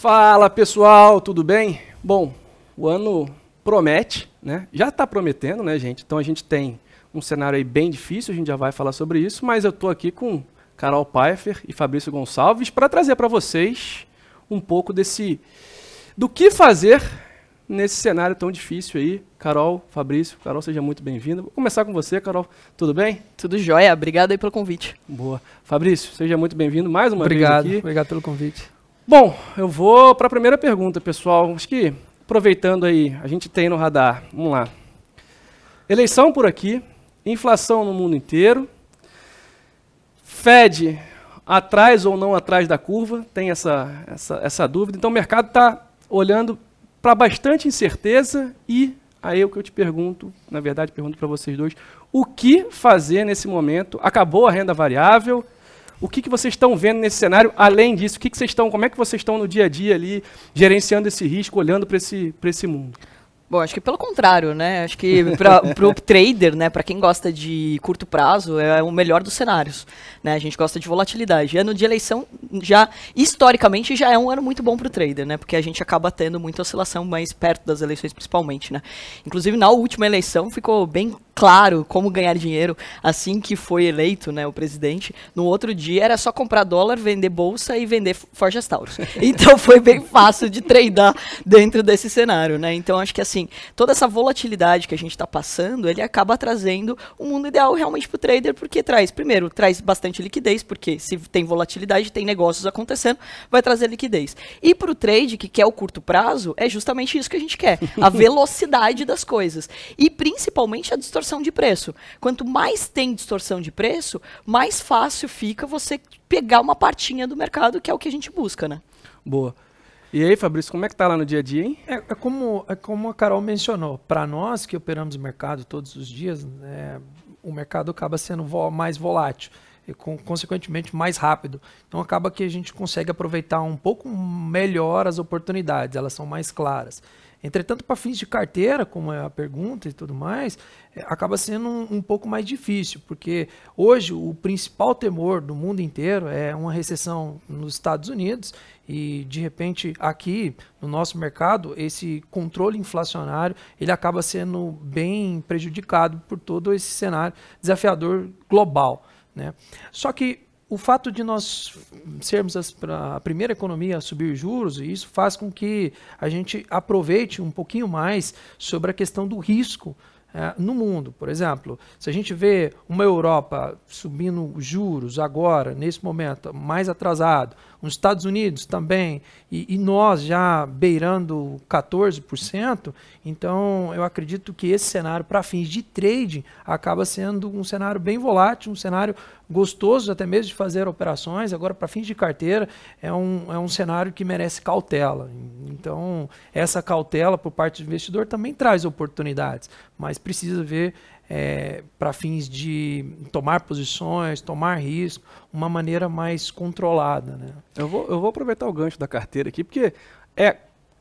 Fala pessoal, tudo bem? Bom, o ano promete, né? Já está prometendo, né, gente? Então a gente tem um cenário aí bem difícil, a gente já vai falar sobre isso, mas eu estou aqui com Carol Pfeiffer e Fabrício Gonçalves para trazer para vocês um pouco desse do que fazer nesse cenário tão difícil aí. Carol, Fabrício, Carol, seja muito bem-vinda. Vou começar com você, Carol. Tudo bem? Tudo jóia. Obrigado aí pelo convite. Boa. Fabrício, seja muito bem-vindo mais uma obrigado, vez aqui. Obrigado, obrigado pelo convite. Bom, eu vou para a primeira pergunta, pessoal. Acho que aproveitando aí, a gente tem no radar. Vamos lá. Eleição por aqui, inflação no mundo inteiro, Fed atrás ou não atrás da curva, tem essa, essa, essa dúvida. Então o mercado está olhando para bastante incerteza e aí é o que eu te pergunto, na verdade pergunto para vocês dois, o que fazer nesse momento? Acabou a renda variável? O que, que vocês estão vendo nesse cenário? Além disso, o que, que vocês estão, como é que vocês estão no dia a dia ali, gerenciando esse risco, olhando para esse, para esse mundo? Bom, acho que pelo contrário, né? Acho que para o trader, né? Para quem gosta de curto prazo, é o melhor dos cenários. Né? A gente gosta de volatilidade. ano de eleição, já historicamente, já é um ano muito bom para o trader, né? Porque a gente acaba tendo muita oscilação mais perto das eleições, principalmente, né? Inclusive, na última eleição, ficou bem claro como ganhar dinheiro assim que foi eleito né, o presidente. No outro dia era só comprar dólar, vender bolsa e vender Forjas Taurus. Então foi bem fácil de treinar dentro desse cenário. Né? Então acho que assim, toda essa volatilidade que a gente está passando, ele acaba trazendo o um mundo ideal realmente para o trader, porque traz, primeiro, traz bastante liquidez, porque se tem volatilidade, tem negócios acontecendo, vai trazer liquidez. E para o trade, que quer o curto prazo, é justamente isso que a gente quer, a velocidade das coisas. E principalmente a distorção distorção de preço. Quanto mais tem distorção de preço, mais fácil fica você pegar uma partinha do mercado, que é o que a gente busca, né? Boa. E aí, Fabrício, como é que tá lá no dia a dia, hein? É, é como, é como a Carol mencionou, para nós que operamos o mercado todos os dias, né, o mercado acaba sendo vo mais volátil e, com, consequentemente, mais rápido. Então, acaba que a gente consegue aproveitar um pouco melhor as oportunidades, elas são mais claras. Entretanto, para fins de carteira, como é a pergunta e tudo mais, é, acaba sendo um, um, pouco mais difícil, porque hoje o principal temor do mundo inteiro é uma recessão nos Estados Unidos e, de repente, aqui no nosso mercado, esse controle inflacionário ele acaba sendo bem prejudicado por todo esse cenário desafiador global. Né? Só que o fato de nós sermos a primeira economia a subir juros, isso faz com que a gente aproveite um pouquinho mais sobre a questão do risco é, no mundo. Por exemplo, se a gente vê uma Europa subindo juros agora, nesse momento, mais atrasado, os Estados Unidos também, e, e nós já beirando 14%, então eu acredito que esse cenário para fins de trading acaba sendo um cenário bem volátil, um cenário gostosos até mesmo de fazer operações, agora para fins de carteira é um, é um cenário que merece cautela. Então, essa cautela por parte do investidor também traz oportunidades, mas precisa ver é, para fins de tomar posições, tomar risco, uma maneira mais controlada. Né? Eu, vou, eu vou aproveitar o gancho da carteira aqui, porque é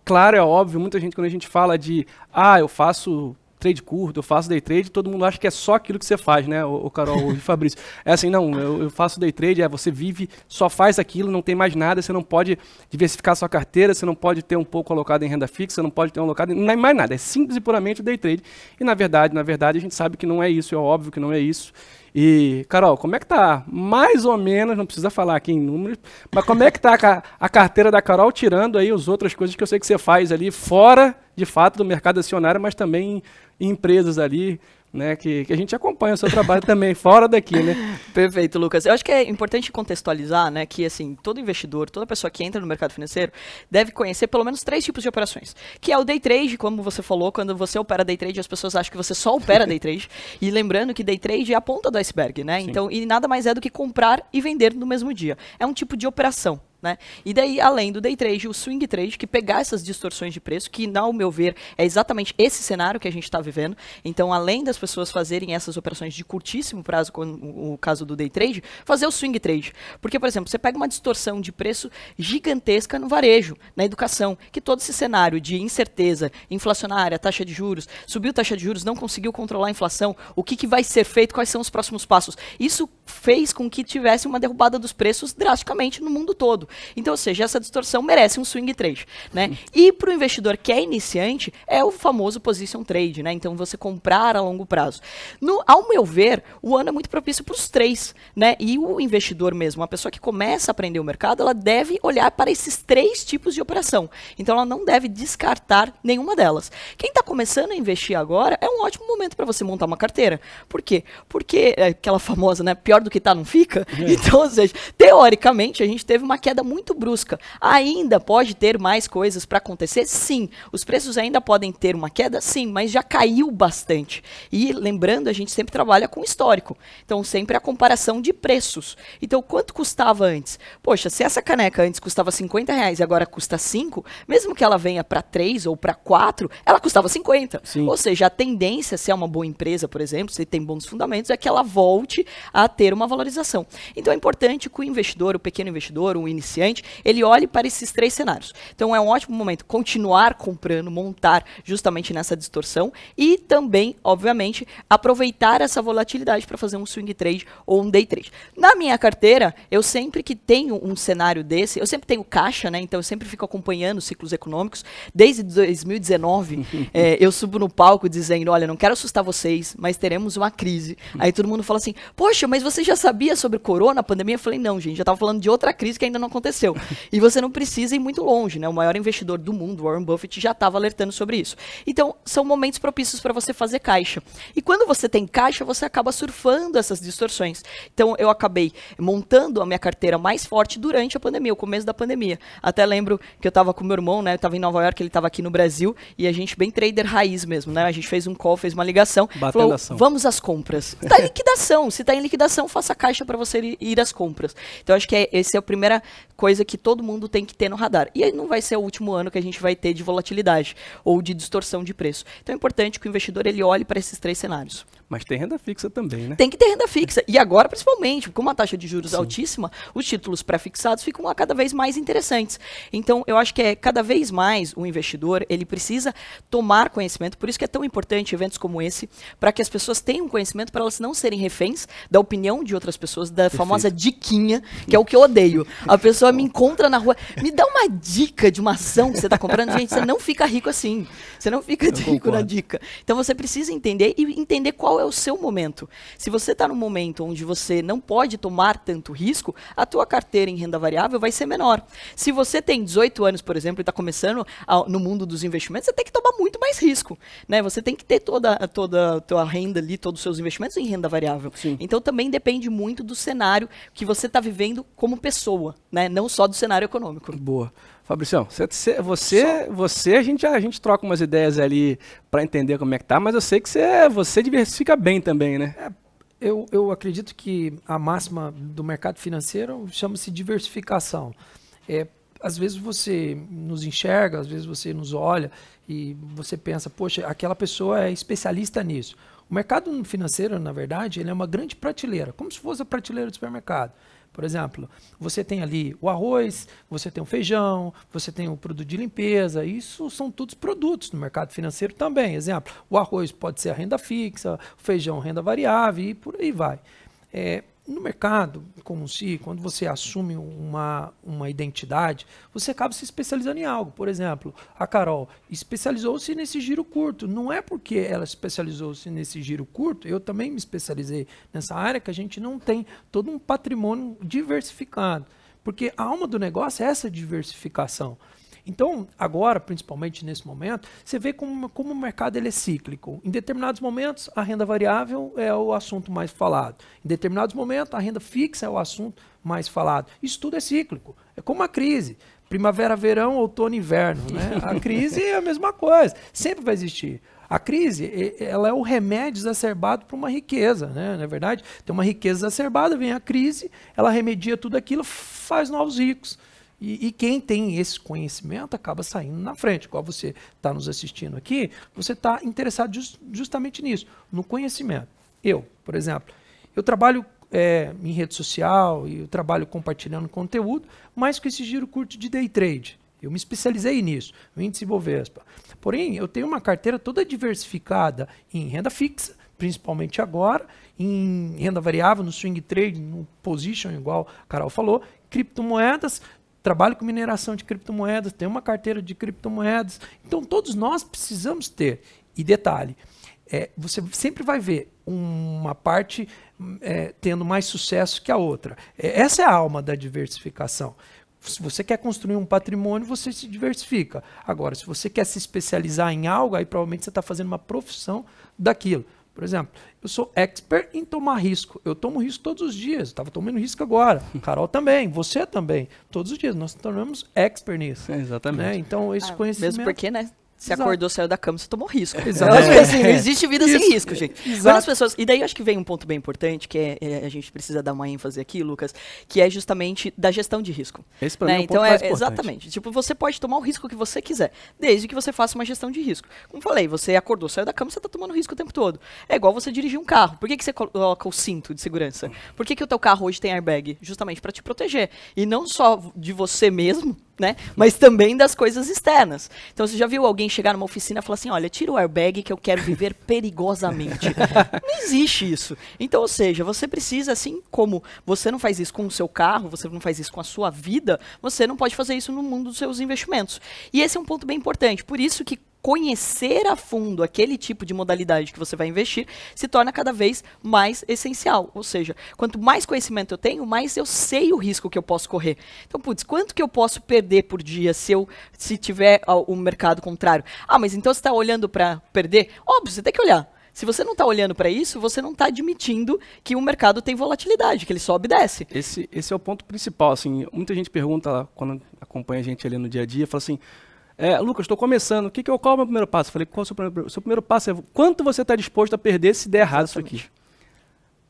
claro, é óbvio, muita gente quando a gente fala de ah, eu faço trade curto, eu faço day trade, todo mundo acha que é só aquilo que você faz, né, o, Carol o Fabrício. É assim, não, eu, eu, faço day trade, é você vive, só faz aquilo, não tem mais nada, você não pode diversificar sua carteira, você não pode ter um pouco alocado em renda fixa, você não pode ter um alocado nem não é mais nada, é simples e puramente day trade. E na verdade, na verdade, a gente sabe que não é isso, é óbvio que não é isso. E, Carol, como é que tá? Mais ou menos, não precisa falar aqui em números, mas como é que tá a, a carteira da Carol, tirando aí as outras coisas que eu sei que você faz ali fora, de fato, do mercado acionário, mas também empresas ali né, que, que, a gente acompanha o seu trabalho também fora daqui, né? Perfeito, Lucas. Eu acho que é importante contextualizar, né, que assim, todo investidor, toda pessoa que entra no mercado financeiro deve conhecer pelo menos três tipos de operações, que é o day trade, como você falou, quando você opera day trade, as pessoas acham que você só opera day trade, e lembrando que day trade é a ponta do iceberg, né? Sim. Então, e nada mais é do que comprar e vender no mesmo dia. É um tipo de operação, né? E daí, além do day trade, o swing trade, que pegar essas distorções de preço, que, ao meu ver, é exatamente esse cenário que a gente está vivendo. Então, além das pessoas fazerem essas operações de curtíssimo prazo, como o caso do day trade, fazer o swing trade. Porque, por exemplo, você pega uma distorção de preço gigantesca no varejo, na educação, que todo esse cenário de incerteza inflacionária, taxa de juros, subiu taxa de juros, não conseguiu controlar a inflação, o que, que vai ser feito, quais são os próximos passos. Isso fez com que tivesse uma derrubada dos preços drasticamente no mundo todo todo. Então, ou seja, essa distorção merece um swing trade, né? E para o investidor que é iniciante, é o famoso position trade, né? Então, você comprar a longo prazo. No, ao meu ver, o ano é muito propício para os três, né? E o investidor mesmo, a pessoa que começa a aprender o mercado, ela deve olhar para esses três tipos de operação. Então, ela não deve descartar nenhuma delas. Quem está começando a investir agora, é um ótimo momento para você montar uma carteira. Por quê? Porque é, aquela famosa, né? Pior do que tá, não fica. É. Então, ou seja, teoricamente, a gente teve uma queda queda muito brusca. Ainda pode ter mais coisas para acontecer? Sim. Os preços ainda podem ter uma queda? Sim, mas já caiu bastante. E lembrando, a gente sempre trabalha com histórico. Então, sempre a comparação de preços. Então, quanto custava antes? Poxa, se essa caneca antes custava 50 reais e agora custa 5, mesmo que ela venha para 3 ou para 4, ela custava 50. Sim. Ou seja, a tendência, se é uma boa empresa, por exemplo, se tem bons fundamentos, é que ela volte a ter uma valorização. Então, é importante que o investidor, o pequeno investidor, o iniciante, iniciante, ele olhe para esses três cenários. Então é um ótimo momento continuar comprando, montar justamente nessa distorção e também, obviamente, aproveitar essa volatilidade para fazer um swing trade ou um day trade. Na minha carteira, eu sempre que tenho um cenário desse, eu sempre tenho caixa, né? Então eu sempre fico acompanhando ciclos econômicos. Desde 2019, é, eh, eu subo no palco dizendo: olha, não quero assustar vocês, mas teremos uma crise. Aí todo mundo fala assim: poxa, mas você já sabia sobre corona, pandemia? Eu falei: não, gente, já estava falando de outra crise que ainda não aconteceu aconteceu. E você não precisa ir muito longe, né? O maior investidor do mundo, Warren Buffett, já estava alertando sobre isso. Então, são momentos propícios para você fazer caixa. E quando você tem caixa, você acaba surfando essas distorções. Então, eu acabei montando a minha carteira mais forte durante a pandemia, o começo da pandemia. Até lembro que eu estava com meu irmão, né? Eu estava em Nova York, ele estava aqui no Brasil, e a gente, bem trader raiz mesmo, né? A gente fez um call, fez uma ligação. Falou, vamos às compras. Está em liquidação. Se está em liquidação, faça caixa para você ir às compras. Então, acho que é, esse é o primeira coisa que todo mundo tem que ter no radar. E aí não vai ser o último ano que a gente vai ter de volatilidade ou de distorção de preço. Então é importante que o investidor ele olhe para esses três cenários. Mas tem renda fixa também, né? Tem que ter renda fixa. E agora, principalmente, com uma taxa de juros Sim. altíssima, os títulos pré-fixados ficam cada vez mais interessantes. Então, eu acho que é cada vez mais o investidor, ele precisa tomar conhecimento, por isso que é tão importante eventos como esse, para que as pessoas tenham conhecimento, para elas não serem reféns da opinião de outras pessoas, da Perfeito. famosa diquinha, que é o que eu odeio. A pessoa me encontra na rua, me dá uma dica de uma ação que você está comprando. Gente, você não fica rico assim. Você não fica rico na dica. Então, você precisa entender e entender qual qual é o seu momento. Se você está num momento onde você não pode tomar tanto risco, a tua carteira em renda variável vai ser menor. Se você tem 18 anos, por exemplo, e está começando a, no mundo dos investimentos, você tem que tomar muito mais risco. Né? Você tem que ter toda, toda a tua renda ali, todos os seus investimentos em renda variável. Sim. Então também depende muito do cenário que você está vivendo como pessoa, né? não só do cenário econômico. Boa. Fabricião, você, você, você a, gente, a gente troca umas ideias ali para entender como é que tá, mas eu sei que você, você diversifica bem também, né? É, eu, eu acredito que a máxima do mercado financeiro chama-se diversificação. É, às vezes você nos enxerga, às vezes você nos olha e você pensa, poxa, aquela pessoa é especialista nisso. O mercado financeiro, na verdade, ele é uma grande prateleira, como se fosse a prateleira do supermercado. Por exemplo, você tem ali o arroz, você tem o feijão, você tem o produto de limpeza, isso são todos produtos no mercado financeiro também. Exemplo, o arroz pode ser a renda fixa, o feijão renda variável e por aí vai. É, no mercado como se quando você assume uma, uma identidade, você acaba se especializando em algo. Por exemplo, a Carol especializou-se nesse giro curto. Não é porque ela especializou-se nesse giro curto, eu também me especializei nessa área, que a gente não tem todo um patrimônio diversificado. Porque a alma do negócio é essa diversificação. Então, agora, principalmente nesse momento, você vê como, como o mercado ele é cíclico. Em determinados momentos, a renda variável é o assunto mais falado. Em determinados momentos, a renda fixa é o assunto mais falado. Isso tudo é cíclico. É como a crise. Primavera, verão, outono, inverno. Né? A crise é a mesma coisa. Sempre vai existir. A crise, ela é o remédio exacerbado para uma riqueza, né? Na é verdade, tem uma riqueza exacerbada, vem a crise, ela remedia tudo aquilo, faz novos ricos. E, e, quem tem esse conhecimento acaba saindo na frente. Igual você está nos assistindo aqui, você está interessado just, justamente nisso, no conhecimento. Eu, por exemplo, eu trabalho é, em rede social e eu trabalho compartilhando conteúdo, mas com esse giro curto de day trade. Eu me especializei nisso, no índice Bovespa. Porém, eu tenho uma carteira toda diversificada em renda fixa, principalmente agora, em renda variável, no swing trade, no position, igual a Carol falou, criptomoedas, trabalho com mineração de criptomoedas, tem uma carteira de criptomoedas. Então todos nós precisamos ter. E detalhe, é, você sempre vai ver uma parte é, tendo mais sucesso que a outra. É, essa é a alma da diversificação. Se você quer construir um patrimônio, você se diversifica. Agora, se você quer se especializar em algo, aí provavelmente você está fazendo uma profissão daquilo. Por exemplo, eu sou expert em tomar risco. Eu tomo risco todos os dias. Estava tomando risco agora. Carol também, você também. Todos os dias. Nós tornamos expert nisso. É, exatamente. Né? Então, esse ah, conhecimento. Mesmo porque, né? Você acordou, saiu da cama, você tomou risco. Exato. Eu acho que assim, não existe vida sem risco, gente. Exato. Mas as pessoas. E daí acho que vem um ponto bem importante, que é, é, a gente precisa dar uma ênfase aqui, Lucas, que é justamente da gestão de risco. Esse pra né? mim é né, então, é, importante. Exatamente. Tipo, você pode tomar o risco que você quiser, desde que você faça uma gestão de risco. Como falei, você acordou, saiu da cama, você tá tomando risco o tempo todo. É igual você dirigir um carro. Por que, que você coloca o cinto de segurança? Por que, que o teu carro hoje tem airbag? Justamente para te proteger. E não só de você mesmo, né? Mas também das coisas externas. Então você já viu alguém chegar numa oficina e falar assim: olha, tira o airbag que eu quero viver perigosamente. não existe isso. Então, ou seja, você precisa, assim como você não faz isso com o seu carro, você não faz isso com a sua vida, você não pode fazer isso no mundo dos seus investimentos. E esse é um ponto bem importante. Por isso que conhecer a fundo aquele tipo de modalidade que você vai investir se torna cada vez mais essencial. Ou seja, quanto mais conhecimento eu tenho, mais eu sei o risco que eu posso correr. Então, putz, quanto que eu posso perder por dia se eu se tiver ah, o mercado contrário? Ah, mas então você está olhando para perder? Óbvio, você tem que olhar. Se você não está olhando para isso, você não está admitindo que o mercado tem volatilidade, que ele sobe e desce. Esse, esse é o ponto principal. Assim, muita gente pergunta, quando acompanha a gente ali no dia a dia, fala assim: é, Lucas, estou começando. O que, que eu, qual é o meu primeiro passo? Eu falei, qual é o seu primeiro, seu primeiro passo? É quanto você está disposto a perder se der errado Exatamente. isso aqui?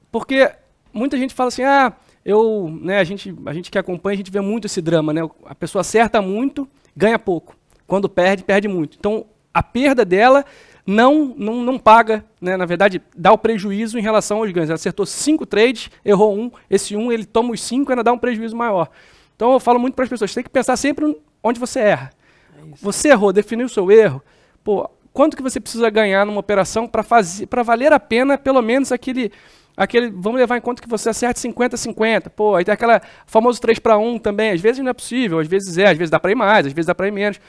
Porque muita gente fala assim, ah, eu, né, a gente, a gente que acompanha, a gente vê muito esse drama, né? A pessoa acerta muito, ganha pouco. Quando perde, perde muito. Então, a perda dela não, não, não paga, né? na verdade, dá o prejuízo em relação aos ganhos. Ela acertou cinco trades, errou um, esse um ele toma os cinco, ainda dá um prejuízo maior. Então eu falo muito para as pessoas, tem que pensar sempre onde você erra. É você errou, definiu o seu erro. Pô, quanto que você precisa ganhar numa operação para fazer, para valer a pena pelo menos aquele aquele, vamos levar em conta que você acerte 50-50. Pô, aí tem aquela famoso 3 para 1 também. Às vezes não é possível, às vezes é, às vezes dá para ir mais, às vezes dá para ir menos.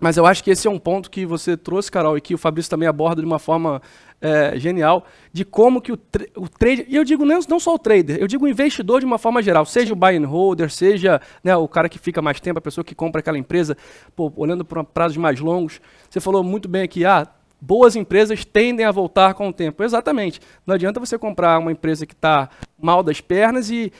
Mas eu acho que esse é um ponto que você trouxe, Carol, e que o Fabrício também aborda de uma forma é, genial, de como que o, tra o trader, e eu digo não, não, só o trader, eu digo o investidor de uma forma geral, seja o buy and holder, seja né, o cara que fica mais tempo, a pessoa que compra aquela empresa, pô, olhando para prazos mais longos, você falou muito bem aqui, ah, boas empresas tendem a voltar com o tempo. Exatamente. Não adianta você comprar uma empresa que está mal das pernas e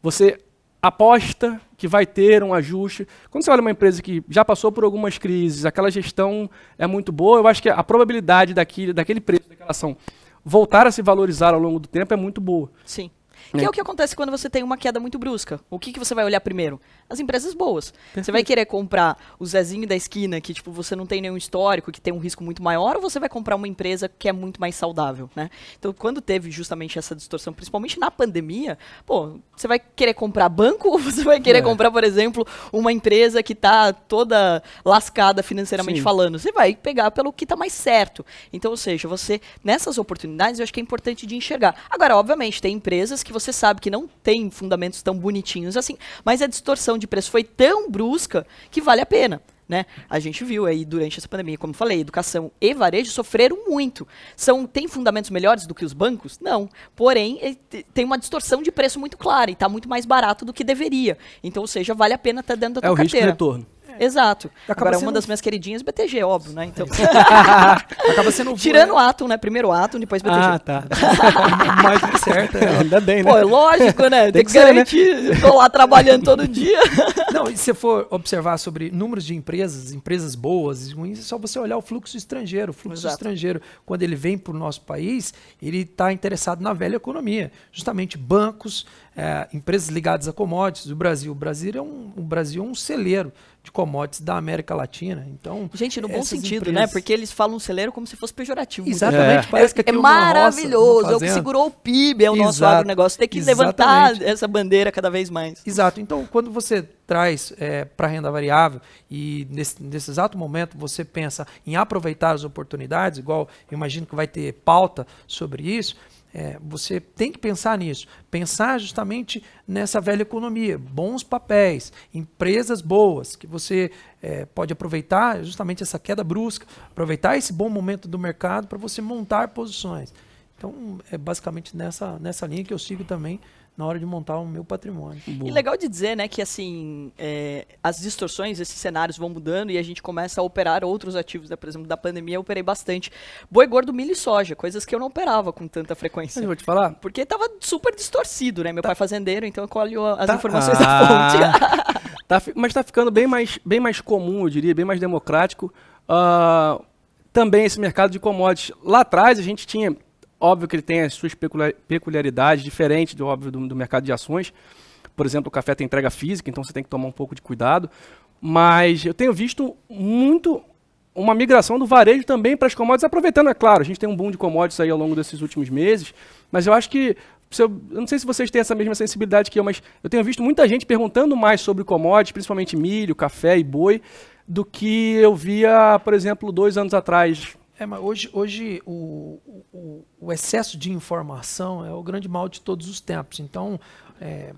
você aposta que vai ter um ajuste. Quando você olha uma empresa que já passou por algumas crises, aquela gestão é muito boa, eu acho que a probabilidade daquele, daquele preço, daquela ação, voltar a se valorizar ao longo do tempo é muito boa. Sim. Que é. é o que acontece quando você tem uma queda muito brusca. O que, que você vai olhar primeiro? As empresas boas. Perfeito. Você vai querer comprar o Zezinho da esquina, que tipo, você não tem nenhum histórico, que tem um risco muito maior, ou você vai comprar uma empresa que é muito mais saudável, né? Então, quando teve justamente essa distorção, principalmente na pandemia, pô, você vai querer comprar banco ou você vai querer é. comprar, por exemplo, uma empresa que está toda lascada financeiramente Sim. falando? Você vai pegar pelo que está mais certo. Então, ou seja, você, nessas oportunidades, eu acho que é importante de enxergar. Agora, obviamente, tem empresas que que você sabe que não tem fundamentos tão bonitinhos assim, mas a distorção de preço foi tão brusca que vale a pena. Né? A gente viu aí durante essa pandemia, como falei, educação e varejo sofreram muito. São tem fundamentos melhores do que os bancos? Não. Porém, tem uma distorção de preço muito clara e está muito mais barato do que deveria. Então, ou seja, vale a pena estar tá dentro da é tua é o carteira. Risco retorno. É. Exato. Acaba Agora, sendo... uma das minhas queridinhas, BTG, é óbvio, né? Então... Acaba sendo... Tirando né? o Atom, né? Primeiro Atom, depois BTG. Ah, tá. Mais que certo. É, Ainda bem, né? Pô, é lógico, né? Tem, Tem que, que garantir. Ser, né? Tô lá trabalhando todo dia. Não, e se você for observar sobre números de empresas, empresas boas e ruins, é só você olhar o fluxo estrangeiro. O fluxo Exato. estrangeiro, quando ele vem para o nosso país, ele está interessado na velha economia. Justamente bancos, é, empresas ligadas a commodities. O Brasil, o Brasil é um, o Brasil é um celeiro de commodities da América Latina. Então, gente, no bom sentido, né? empresas... né? Porque eles falam celeiro como se fosse pejorativo. Exatamente, é. parece que é, maravilhoso, roça, é o que segurou o PIB, é o Exato. nosso agronegócio. Tem que Exatamente. levantar essa bandeira cada vez mais. Exato. Então, quando você traz é, para renda variável e nesse, nesse exato momento você pensa em aproveitar as oportunidades, igual imagino que vai ter pauta sobre isso é, você tem que pensar nisso, pensar justamente nessa velha economia, bons papéis, empresas boas, que você é, pode aproveitar justamente essa queda brusca, aproveitar esse bom momento do mercado para você montar posições. Então, é basicamente nessa, nessa linha que eu sigo também na hora de montar o meu patrimônio. Boa. E legal de dizer, né, que assim, é, as distorções, esses cenários vão mudando e a gente começa a operar outros ativos, né? Por exemplo, da pandemia eu operei bastante. Boi gordo, milho e soja, coisas que eu não operava com tanta frequência. eu vou te falar. Porque tava super distorcido, né? Meu tá. pai é fazendeiro, então eu colho as tá. informações ah. da fonte. tá, mas tá ficando bem mais, bem mais comum, eu diria, bem mais democrático. Uh, também esse mercado de commodities. Lá atrás a gente tinha Óbvio que ele tem as suas peculiaridades, diferente do óbvio do, do mercado de ações. Por exemplo, o café tem entrega física, então você tem que tomar um pouco de cuidado. Mas eu tenho visto muito uma migração do varejo também para as commodities, aproveitando, é claro, a gente tem um boom de commodities aí ao longo desses últimos meses, mas eu acho que, eu não sei se vocês têm essa mesma sensibilidade que eu, mas eu tenho visto muita gente perguntando mais sobre commodities, principalmente milho, café e boi, do que eu via, por exemplo, dois anos atrás, é, mas hoje, hoje o, o, o, excesso de informação é o grande mal de todos os tempos. Então, é,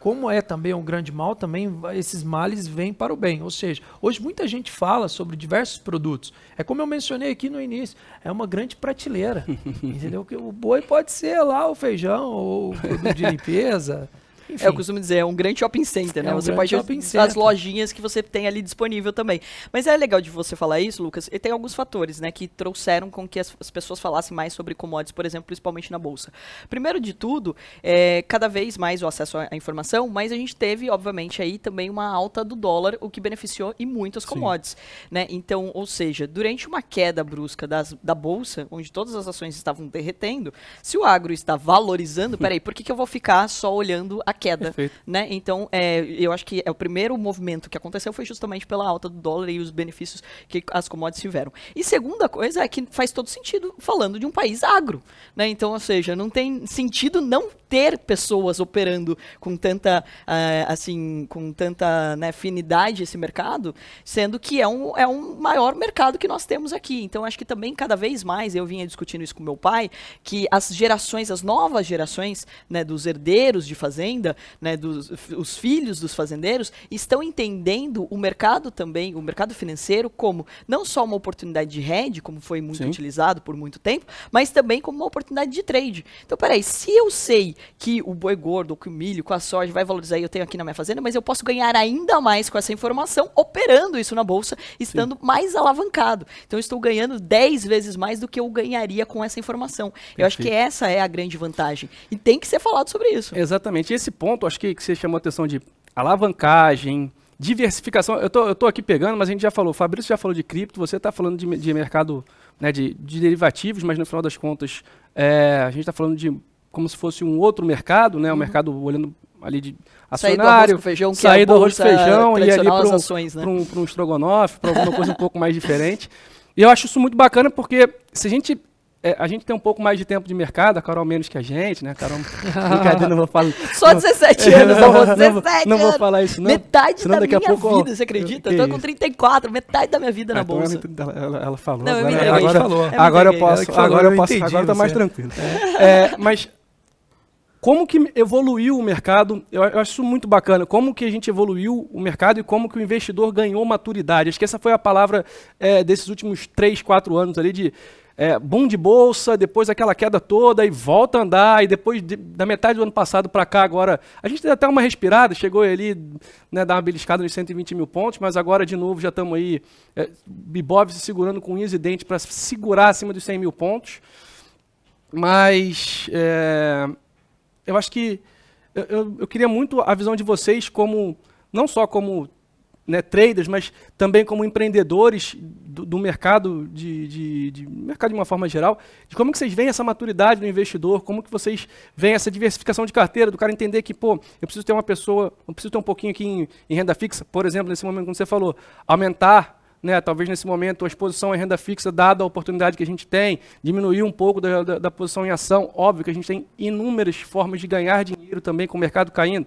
como é também um grande mal, também esses males vêm para o bem. Ou seja, hoje muita gente fala sobre diversos produtos. É como eu mencionei aqui no início, é uma grande prateleira. entendeu? Que o boi pode ser lá o feijão ou o produto de limpeza. É Enfim. É, eu costumo dizer, é um grande shopping center, né? É um você pode as lojinhas que você tem ali disponível também. Mas é legal de você falar isso, Lucas. E tem alguns fatores, né, que trouxeram com que as, as pessoas falassem mais sobre commodities, por exemplo, principalmente na bolsa. Primeiro de tudo, é, cada vez mais o acesso à informação, mas a gente teve, obviamente, aí também uma alta do dólar, o que beneficiou e muito as commodities, Sim. né? Então, ou seja, durante uma queda brusca das, da bolsa, onde todas as ações estavam derretendo, se o agro está valorizando, peraí, por que, que eu vou ficar só olhando a a queda. Né? Então, é, eu acho que é o primeiro movimento que aconteceu foi justamente pela alta do dólar e os benefícios que as commodities tiveram. E segunda coisa é que faz todo sentido falando de um país agro. Né? Então, ou seja, não tem sentido não ter pessoas operando com tanta uh, assim com tanta né, afinidade esse mercado, sendo que é um, é um maior mercado que nós temos aqui. Então acho que também cada vez mais eu vinha discutindo isso com meu pai que as gerações, as novas gerações né, dos herdeiros de fazenda fazenda, né, dos, os filhos dos fazendeiros, estão entendendo o mercado também, o mercado financeiro, como não só uma oportunidade de rede, como foi muito Sim. utilizado por muito tempo, mas também como uma oportunidade de trade. Então, peraí, se eu sei que o boi gordo, que o milho, com a soja vai valorizar e eu tenho aqui na minha fazenda, mas eu posso ganhar ainda mais com essa informação, operando isso na bolsa, estando Sim. mais alavancado. Então, eu estou ganhando 10 vezes mais do que eu ganharia com essa informação. Perfeito. Eu acho que essa é a grande vantagem. E tem que ser falado sobre isso. Exatamente. Esse ponto, acho que, que você chamou a atenção de alavancagem, diversificação. Eu tô, eu tô aqui pegando, mas a gente já falou, o Fabrício já falou de cripto, você está falando de, de mercado né, de, de, derivativos, mas no final das contas é, a gente está falando de como se fosse um outro mercado, né? O um uhum. mercado olhando ali de acionário, é sair do arroz com feijão, e ali para um, né? um, um estrogonofe, para alguma coisa um pouco mais diferente. E eu acho isso muito bacana porque se a gente é, a gente tem um pouco mais de tempo de mercado, a Carol menos que a gente, né? Carol, brincadeira, não vou falar. Só 17 não, é, anos, não vou, 17 não, anos. Não vou falar isso, não. Metade da minha vida, pouco, você acredita? Eu, tô com 34, metade da minha vida na ah, então bolsa. Ela, ela, ela, falou. Não, agora, eu agora, falou. Agora, agora eu posso, falou, agora eu, posso, agora tá mais tranquilo. É, mas como que evoluiu o mercado? Eu, eu acho isso muito bacana. Como que a gente evoluiu o mercado e como que o investidor ganhou maturidade? Acho que essa foi a palavra é, desses últimos 3, 4 anos ali de é, boom de bolsa, depois aquela queda toda e volta a andar, e depois de, da metade do ano passado para cá, agora. A gente deu até uma respirada, chegou ali, né, dar uma beliscada nos 120 mil pontos, mas agora de novo já estamos aí, é, Bibov se segurando com unhas e dentes para segurar acima dos 100 mil pontos. Mas é, eu acho que eu, eu, eu queria muito a visão de vocês como, não só como né, traders, mas também como empreendedores do, do mercado de, de, de, mercado de uma forma geral, de como que vocês veem essa maturidade do investidor, como que vocês veem essa diversificação de carteira, do cara entender que, pô, eu preciso ter uma pessoa, eu preciso ter um pouquinho aqui em, em renda fixa, por exemplo, nesse momento como você falou, aumentar né, talvez nesse momento a exposição em renda fixa, dada a oportunidade que a gente tem, diminuir um pouco da, da, da posição em ação. Óbvio que a gente tem inúmeras formas de ganhar dinheiro também com o mercado caindo.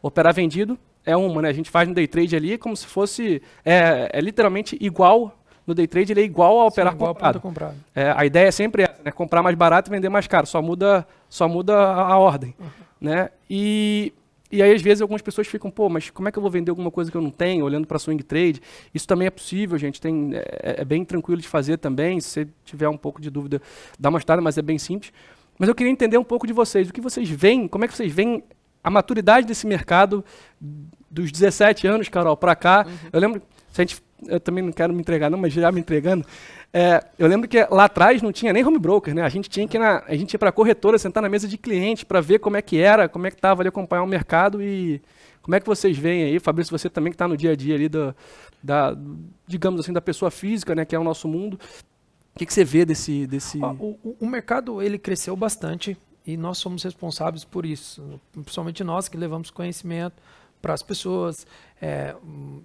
Operar vendido é uma, né? A gente faz no day trade ali como se fosse. É, é literalmente igual. No day trade ele é igual a operar Sim, igual comprado. A, comprado. É, a ideia é sempre essa, né? Comprar mais barato e vender mais caro. Só muda, só muda a, a ordem. Uhum. Né? E, e aí, às vezes, algumas pessoas ficam, pô, mas como é que eu vou vender alguma coisa que eu não tenho, olhando para swing trade? Isso também é possível, gente. Tem, é, é, é, bem tranquilo de fazer também. Se você tiver um pouco de dúvida, dá uma estada. mas é bem simples. Mas eu queria entender um pouco de vocês. O que vocês veem, como é que vocês veem a maturidade desse mercado dos 17 anos, Carol, para cá. Uhum. Eu lembro, se a gente, eu também não quero me entregar, não, mas já me entregando. É, eu lembro que lá atrás não tinha nem home broker, né? A gente tinha que na, a gente ia para corretora, sentar na mesa de cliente para ver como é que era, como é que estava ali acompanhar o mercado e como é que vocês veem aí, Fabrício, você também que está no dia a dia ali do, da, digamos assim, da pessoa física, né, que é o nosso mundo. O que, que você vê desse, desse... o, o mercado ele cresceu bastante e nós somos responsáveis por isso, principalmente nós que levamos conhecimento para as pessoas é,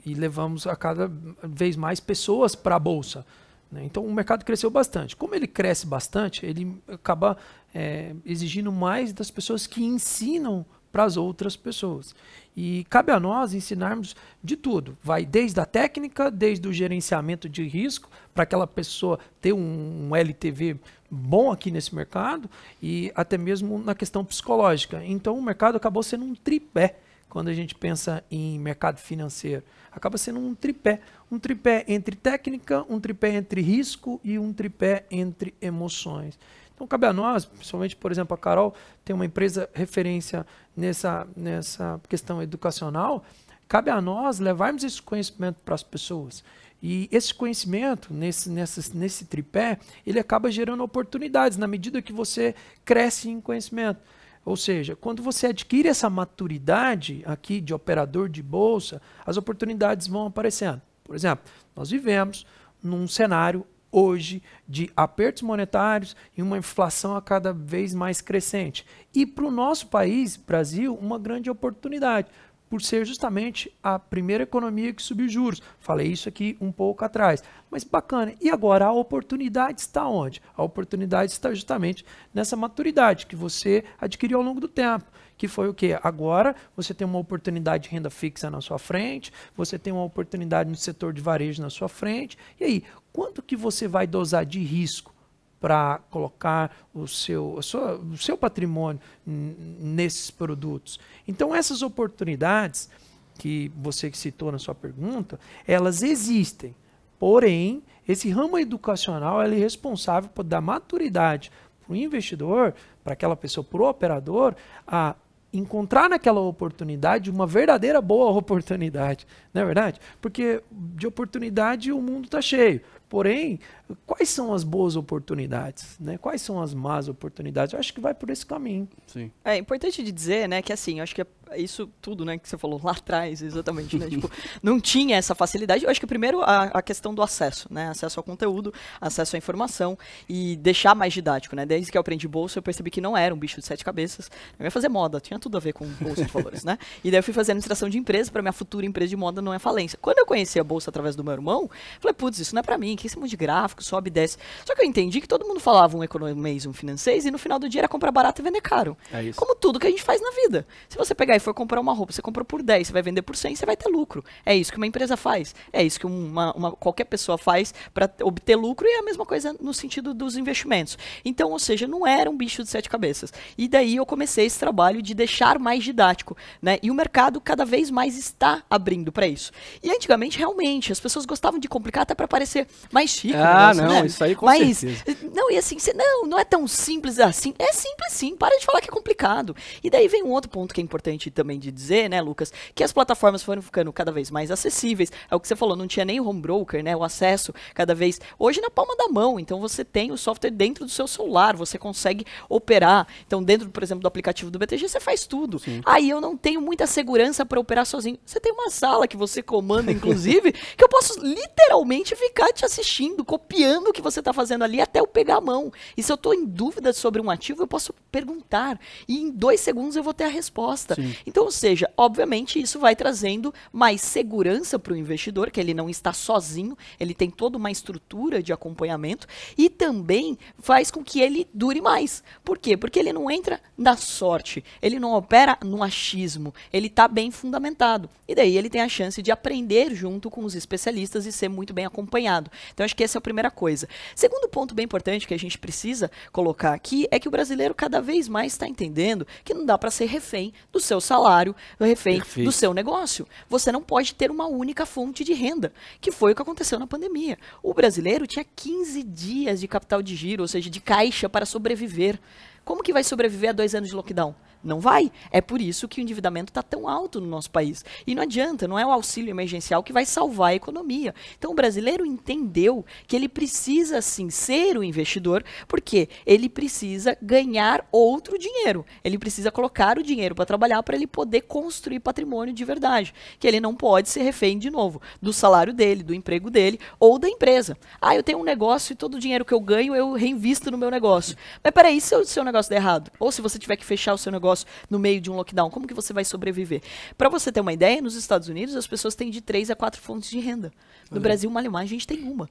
e levamos a cada vez mais pessoas para a bolsa. Né? Então o mercado cresceu bastante. Como ele cresce bastante, ele acaba é, exigindo mais das pessoas que ensinam para as outras pessoas. E cabe a nós ensinarmos de tudo. Vai desde a técnica, desde o gerenciamento de risco, para aquela pessoa ter um, um LTV bom aqui nesse mercado e até mesmo na questão psicológica. Então o mercado acabou sendo um tripé quando a gente pensa em mercado financeiro. Acaba sendo um tripé. Um tripé entre técnica, um tripé entre risco e um tripé entre emoções. Então cabe a nós, principalmente, por exemplo, a Carol tem uma empresa referência nessa, nessa questão educacional, cabe a nós levarmos esse conhecimento para as pessoas. E esse conhecimento, nesse, nessa, nesse tripé, ele acaba gerando oportunidades na medida que você cresce em conhecimento. Ou seja, quando você adquire essa maturidade aqui de operador de bolsa, as oportunidades vão aparecendo. Por exemplo, nós vivemos num cenário hoje de apertos monetários e uma inflação a cada vez mais crescente. E para o nosso país, Brasil, uma grande oportunidade por ser justamente a primeira economia que subiu juros. Falei isso aqui um pouco atrás. Mas bacana. E agora a oportunidade está onde? A oportunidade está justamente nessa maturidade que você adquiriu ao longo do tempo. Que foi o que? Agora você tem uma oportunidade de renda fixa na sua frente, você tem uma oportunidade no setor de varejo na sua frente. E aí, quanto que você vai dosar de risco? para colocar o seu, o seu patrimônio nesses produtos. Então, essas oportunidades que você citou na sua pergunta, elas existem. Porém, esse ramo educacional é responsável por dar maturidade para o investidor, para aquela pessoa, para o operador, a encontrar naquela oportunidade uma verdadeira boa oportunidade, não é verdade? Porque de oportunidade o mundo está cheio. Porém, quais são as boas oportunidades, né? Quais são as más oportunidades? Eu acho que vai por esse caminho. Sim. É importante de dizer, né, que assim, eu acho que é isso tudo, né, que você falou lá atrás, exatamente, né? tipo, não tinha essa facilidade. Eu acho que primeiro a, a, questão do acesso, né? Acesso ao conteúdo, acesso à informação e deixar mais didático, né? Desde que eu aprendi bolsa, eu percebi que não era um bicho de sete cabeças. Eu ia fazer moda, tinha tudo a ver com bolsa de valores, né? E daí eu fui fazer administração de empresa para minha futura empresa de moda não é falência. Quando eu conheci a bolsa através do meu irmão, falei, putz, isso não é para mim, que esse monte de gráfico sobe e desce. Só que eu entendi que todo mundo falava um economês, um financeiro, e no final do dia era comprar barato e vender caro. É Como tudo que a gente faz na vida. Se você pegar e for comprar uma roupa, você comprou por 10, você vai vender por 100, você vai ter lucro. É isso que uma empresa faz. É isso que uma, uma qualquer pessoa faz para obter lucro e é a mesma coisa no sentido dos investimentos. Então, ou seja, não era um bicho de sete cabeças. E daí eu comecei esse trabalho de deixar mais didático, né? E o mercado cada vez mais está abrindo para isso. E antigamente realmente as pessoas gostavam de complicar até para parecer mais chique. Ah, né? ah, não, né? isso aí com Mas, certeza. Não, e assim, você, não, não é tão simples assim. É simples sim, para de falar que é complicado. E daí vem um outro ponto que é importante também de dizer, né, Lucas, que as plataformas foram ficando cada vez mais acessíveis. É o que você falou, não tinha nem o home broker, né, o acesso cada vez. Hoje na palma da mão, então você tem o software dentro do seu celular, você consegue operar. Então dentro, por exemplo, do aplicativo do BTG, você faz tudo. Sim. Aí eu não tenho muita segurança para operar sozinho. Você tem uma sala que você comanda, inclusive, que eu posso literalmente ficar te assistindo, copiando olhando o que você está fazendo ali até eu pegar a mão. E se eu estou em dúvida sobre um ativo, eu posso perguntar. E em dois segundos eu vou ter a resposta. Sim. Então, ou seja, obviamente isso vai trazendo mais segurança para o investidor, que ele não está sozinho, ele tem toda uma estrutura de acompanhamento e também faz com que ele dure mais. Por quê? Porque ele não entra na sorte, ele não opera no achismo, ele está bem fundamentado. E daí ele tem a chance de aprender junto com os especialistas e ser muito bem acompanhado. Então, acho que essa é a primeira primeira coisa. Segundo ponto bem importante que a gente precisa colocar aqui é que o brasileiro cada vez mais está entendendo que não dá para ser refém do seu salário, refém Perfeito. do seu negócio. Você não pode ter uma única fonte de renda, que foi o que aconteceu na pandemia. O brasileiro tinha 15 dias de capital de giro, ou seja, de caixa para sobreviver. Como que vai sobreviver a dois anos de lockdown? Não vai. É por isso que o endividamento está tão alto no nosso país. E não adianta, não é o auxílio emergencial que vai salvar a economia. Então o brasileiro entendeu que ele precisa sim ser o investidor, porque ele precisa ganhar outro dinheiro. Ele precisa colocar o dinheiro para trabalhar para ele poder construir patrimônio de verdade. Que ele não pode ser refém de novo do salário dele, do emprego dele ou da empresa. Ah, eu tenho um negócio e todo o dinheiro que eu ganho eu reinvisto no meu negócio. Mas peraí, se o seu negócio der errado? Ou se você tiver que fechar o seu negócio? negócio no meio de um lockdown? Como que você vai sobreviver? Para você ter uma ideia, nos Estados Unidos as pessoas têm de três a quatro fontes de renda. No Brasil, Brasil, malemar, a gente tem uma.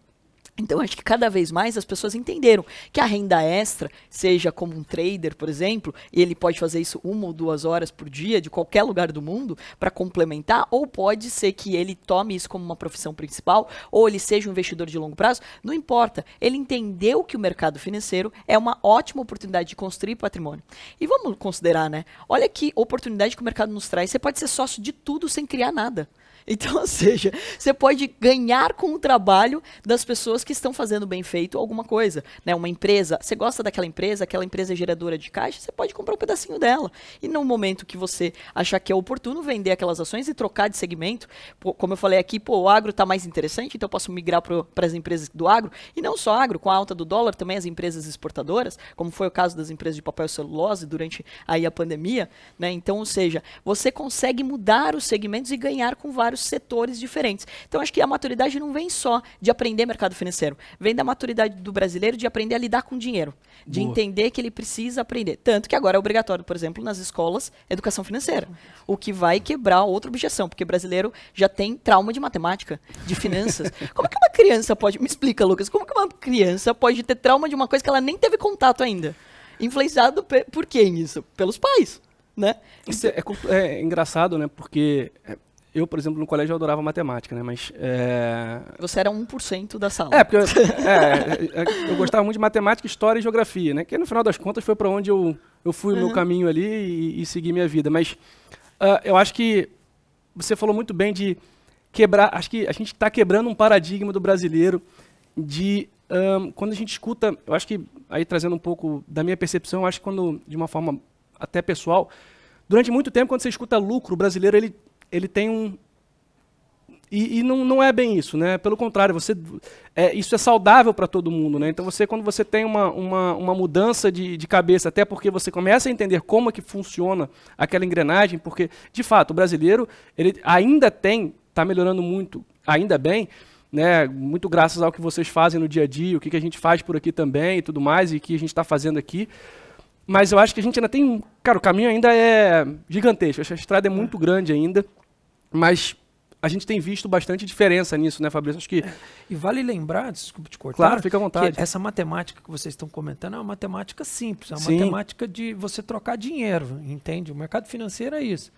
Então, acho que cada vez mais as pessoas entenderam que a renda extra, seja como um trader, por exemplo, e ele pode fazer isso uma ou duas horas por dia, de qualquer lugar do mundo, para complementar, ou pode ser que ele tome isso como uma profissão principal, ou ele seja um investidor de longo prazo, não importa. Ele entendeu que o mercado financeiro é uma ótima oportunidade de construir patrimônio. E vamos considerar, né? Olha que oportunidade que o mercado nos traz. Você pode ser sócio de tudo sem criar nada. Então, ou seja, você pode ganhar com o trabalho das pessoas que estão fazendo bem feito alguma coisa. Né? Uma empresa, você gosta daquela empresa, aquela empresa é geradora de caixa, você pode comprar um pedacinho dela. E no momento que você achar que é oportuno vender aquelas ações e trocar de segmento, pô, como eu falei aqui, pô, o agro está mais interessante, então eu posso migrar para as empresas do agro. E não só agro, com a alta do dólar, também as empresas exportadoras, como foi o caso das empresas de papel e celulose durante aí a pandemia. Né? Então, ou seja, você consegue mudar os segmentos e ganhar com vários vários setores diferentes. Então, acho que a maturidade não vem só de aprender mercado financeiro, vem da maturidade do brasileiro de aprender a lidar com dinheiro, de Boa. entender que ele precisa aprender. Tanto que agora é obrigatório, por exemplo, nas escolas, educação financeira, o que vai quebrar outra objeção, porque brasileiro já tem trauma de matemática, de finanças. como é que uma criança pode. Me explica, Lucas, como é que uma criança pode ter trauma de uma coisa que ela nem teve contato ainda? Influenciado por quem isso? Pelos pais. Né? Isso é, é, é, engraçado, né? Porque é, eu, por exemplo, no colégio eu adorava matemática, né? Mas. É... Você era 1% da sala. É, porque eu, é, é, eu gostava muito de matemática, história e geografia, né? Que no final das contas foi para onde eu, eu fui uhum. o meu uhum. caminho ali e, e segui minha vida. Mas uh, eu acho que você falou muito bem de quebrar. Acho que a gente está quebrando um paradigma do brasileiro de. Um, ah, quando a gente escuta, eu acho que, aí trazendo um pouco da minha percepção, eu acho que quando, de uma forma até pessoal, durante muito tempo, quando você escuta lucro, o brasileiro ele ele tem um. E, e não, não é bem isso, né? Pelo contrário, você é, isso é saudável para todo mundo, né? Então você, quando você tem uma, uma, uma mudança de, de cabeça, até porque você começa a entender como é que funciona aquela engrenagem, porque, de fato, o brasileiro ele ainda tem, está melhorando muito, ainda bem, né, muito graças ao que vocês fazem no dia a dia, o que, que a gente faz por aqui também e tudo mais, e que a gente está fazendo aqui. Mas eu acho que a gente ainda tem. Cara, o caminho ainda é gigantesco. A estrada é muito grande ainda. Mas a gente tem visto bastante diferença nisso, né, Fabrício? Acho que. É, e vale lembrar, desculpa te cortar. Claro, fica à vontade. essa matemática que vocês estão comentando é uma matemática simples, é uma Sim. matemática de você trocar dinheiro, entende? O mercado financeiro é isso.